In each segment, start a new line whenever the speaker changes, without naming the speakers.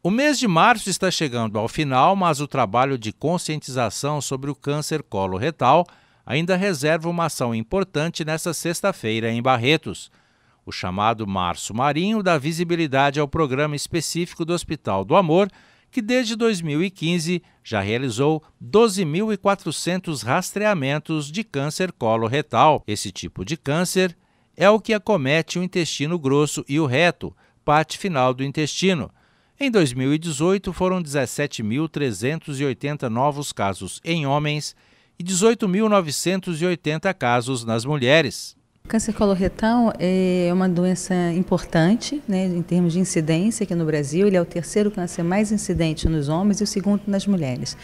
O mês de março está chegando ao final, mas o trabalho de conscientização sobre o câncer coloretal ainda reserva uma ação importante nesta sexta-feira em Barretos. O chamado Março Marinho dá visibilidade ao programa específico do Hospital do Amor, que desde 2015 já realizou 12.400 rastreamentos de câncer coloretal. Esse tipo de câncer é o que acomete o intestino grosso e o reto, parte final do intestino em 2018, foram 17.380 novos casos em homens e 18.980 casos nas mulheres.
O câncer coloretal é uma doença importante né, em termos de incidência aqui no Brasil. Ele é o terceiro câncer mais incidente nos homens e o segundo nas mulheres.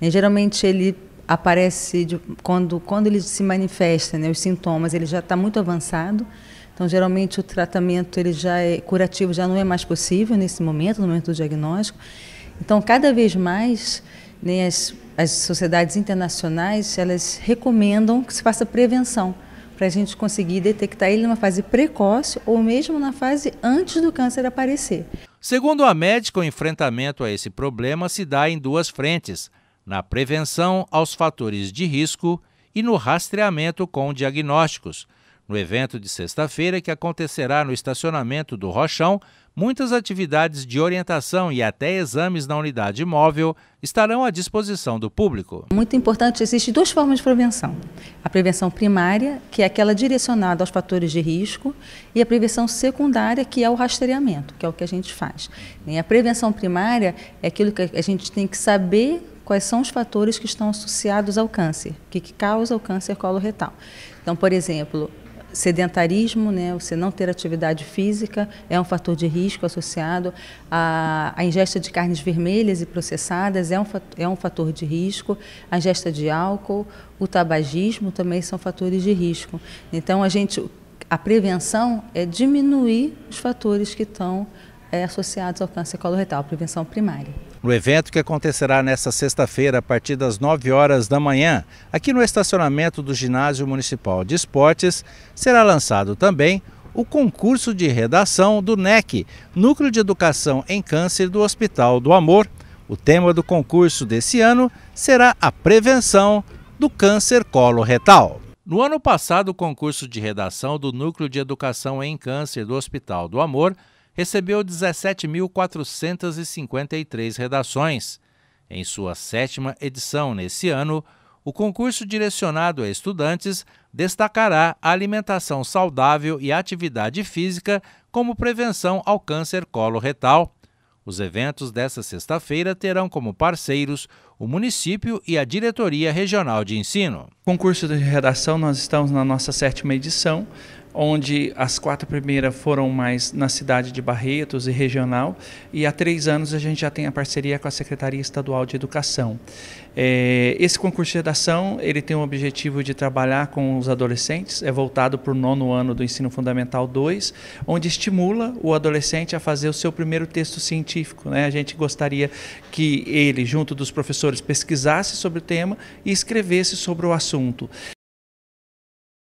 Né, geralmente ele aparece de, quando, quando ele se manifesta, né, os sintomas, ele já está muito avançado. Então, geralmente o tratamento ele já é curativo, já não é mais possível nesse momento, no momento do diagnóstico. Então, cada vez mais, né, as, as sociedades internacionais elas recomendam que se faça prevenção para a gente conseguir detectar ele numa fase precoce ou mesmo na fase antes do câncer aparecer.
Segundo a médica, o enfrentamento a esse problema se dá em duas frentes: na prevenção aos fatores de risco e no rastreamento com diagnósticos. No evento de sexta-feira, que acontecerá no estacionamento do Rochão, muitas atividades de orientação e até exames na unidade móvel estarão à disposição do público.
Muito importante, existem duas formas de prevenção. A prevenção primária, que é aquela direcionada aos fatores de risco, e a prevenção secundária, que é o rastreamento, que é o que a gente faz. E a prevenção primária é aquilo que a gente tem que saber quais são os fatores que estão associados ao câncer, o que, que causa o câncer coloretal. Então, por exemplo, sedentarismo, né, você não ter atividade física, é um fator de risco associado. à ingesta de carnes vermelhas e processadas é um, é um fator de risco. A ingesta de álcool, o tabagismo também são fatores de risco. Então, a gente, a prevenção é diminuir os fatores que estão é, associados ao câncer coloretal, prevenção primária
no evento que acontecerá nesta sexta-feira, a partir das 9 horas da manhã, aqui no estacionamento do Ginásio Municipal de Esportes, será lançado também o concurso de redação do NEC, Núcleo de Educação em Câncer do Hospital do Amor. O tema do concurso desse ano será a prevenção do câncer coloretal. No ano passado, o concurso de redação do Núcleo de Educação em Câncer do Hospital do Amor recebeu 17.453 redações. Em sua sétima edição nesse ano, o concurso direcionado a estudantes destacará a alimentação saudável e atividade física como prevenção ao câncer coloretal. Os eventos desta sexta-feira terão como parceiros o município e a Diretoria Regional
de Ensino. Concurso de redação, nós estamos na nossa sétima edição onde as quatro primeiras foram mais na cidade de Barretos e regional, e há três anos a gente já tem a parceria com a Secretaria Estadual de Educação. É, esse concurso de redação ele tem o objetivo de trabalhar com os adolescentes, é voltado para o nono ano do Ensino Fundamental 2, onde estimula o adolescente a fazer o seu primeiro texto científico. Né? A gente gostaria que ele, junto dos professores, pesquisasse sobre o tema e escrevesse sobre o assunto.